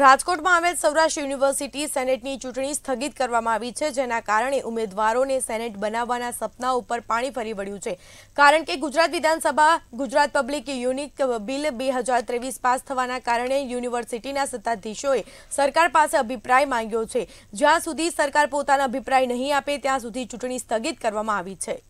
राजकोट में आवेद Saurashtra university senate की चुटनी स्थगित करवामा आई छे જેના કારણે ઉમેદવારોને સેનેટ બનાવવાનો સપના ઉપર પાણી ફરી વળ્યું છે કારણ કે ગુજરાત વિધાનસભા ગુજરાત पब्लिक यूनिक बिल 2023 પાસ થવાના કારણે યુનિવર્સિટીના સત્તાધીશોએ સરકાર પાસે અભિપ્રાય માંગ્યો છે જ્યાં સુધી સરકાર પોતાનો અભિપ્રાય નહીં આપે ત્યાં સુધી ચૂંટણી स्थगित કરવામાં આવી છે